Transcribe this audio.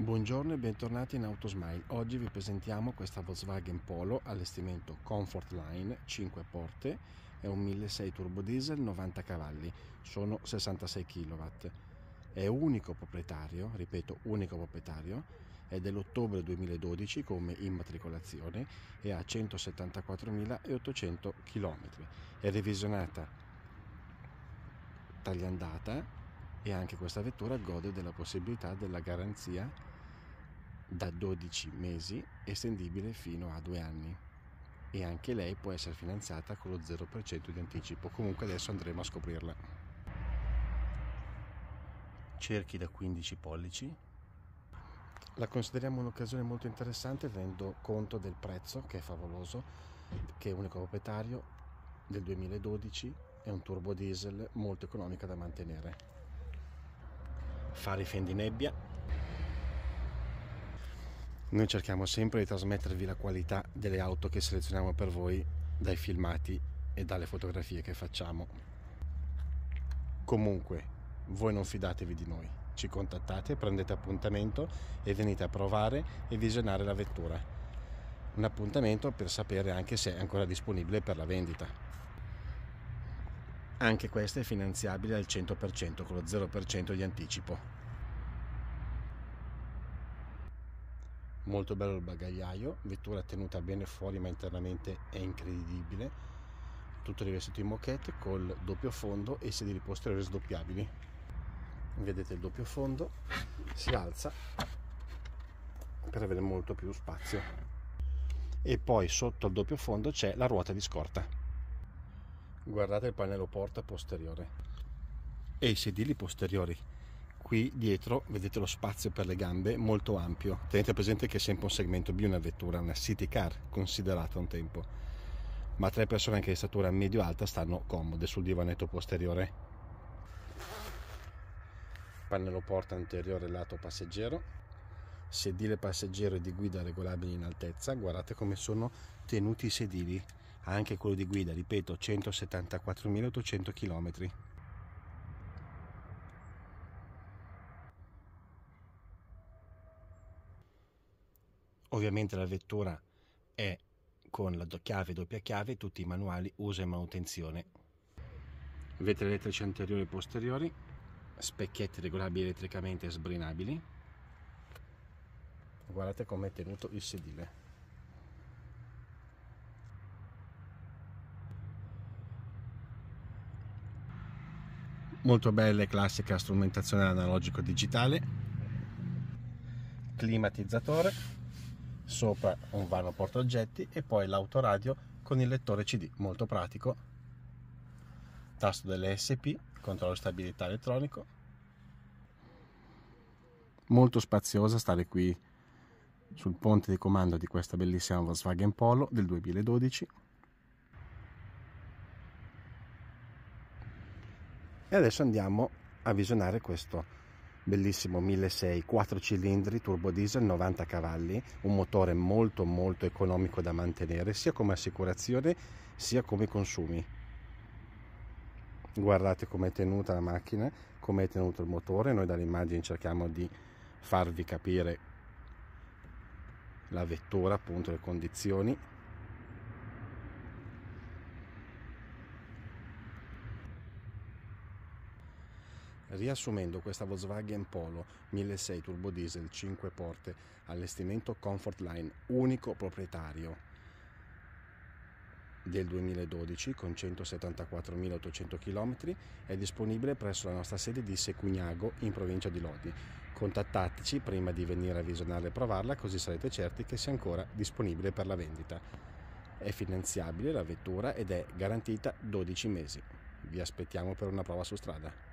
Buongiorno e bentornati in Autosmile. Oggi vi presentiamo questa Volkswagen Polo allestimento Comfort Line 5 porte, è un 1.6 turbo diesel 90 cavalli, sono 66 kW. È unico proprietario, ripeto, unico proprietario, è dell'ottobre 2012 come immatricolazione e ha 174.800 km. È revisionata tagliandata e anche questa vettura gode della possibilità della garanzia da 12 mesi estendibile fino a 2 anni e anche lei può essere finanziata con lo 0% di anticipo comunque adesso andremo a scoprirla cerchi da 15 pollici la consideriamo un'occasione molto interessante tenendo conto del prezzo che è favoloso che è unico proprietario del 2012 è un turbo diesel molto economica da mantenere fari fendinebbia noi cerchiamo sempre di trasmettervi la qualità delle auto che selezioniamo per voi dai filmati e dalle fotografie che facciamo. Comunque, voi non fidatevi di noi, ci contattate, prendete appuntamento e venite a provare e visionare la vettura. Un appuntamento per sapere anche se è ancora disponibile per la vendita. Anche questa è finanziabile al 100% con lo 0% di anticipo. molto bello il bagagliaio, vettura tenuta bene fuori ma internamente è incredibile, tutto rivestito in moquette col doppio fondo e sedili posteriori sdoppiabili. Vedete il doppio fondo, si alza per avere molto più spazio. E poi sotto al doppio fondo c'è la ruota di scorta. Guardate il pannello porta posteriore e i sedili posteriori qui dietro vedete lo spazio per le gambe molto ampio tenete presente che è sempre un segmento B una vettura una city car considerata un tempo ma tre persone anche di statura medio alta stanno comode sul divanetto posteriore pannello porta anteriore lato passeggero sedile passeggero e di guida regolabili in altezza guardate come sono tenuti i sedili anche quello di guida ripeto 174.800 km Ovviamente la vettura è con la chiave doppia chiave tutti i manuali uso e manutenzione. Vetri elettrici anteriori e posteriori, specchietti regolabili elettricamente e sbrinabili. Guardate come è tenuto il sedile. Molto bella e classica strumentazione analogico-digitale. Climatizzatore sopra un vano portaoggetti e poi l'autoradio con il lettore CD, molto pratico, tasto delle SP, controllo stabilità elettronico, molto spaziosa stare qui sul ponte di comando di questa bellissima Volkswagen Polo del 2012. E adesso andiamo a visionare questo bellissimo 1.600, 4 cilindri, turbo diesel, 90 cavalli, un motore molto molto economico da mantenere sia come assicurazione sia come consumi. Guardate come è tenuta la macchina, come è tenuto il motore, noi dall'immagine cerchiamo di farvi capire la vettura, appunto le condizioni Riassumendo questa Volkswagen Polo 1.6 turbo diesel 5 porte allestimento Comfortline unico proprietario del 2012 con 174.800 km è disponibile presso la nostra sede di Secugnago in provincia di Lodi. Contattateci prima di venire a visionarla e provarla così sarete certi che sia ancora disponibile per la vendita. È finanziabile la vettura ed è garantita 12 mesi. Vi aspettiamo per una prova su strada.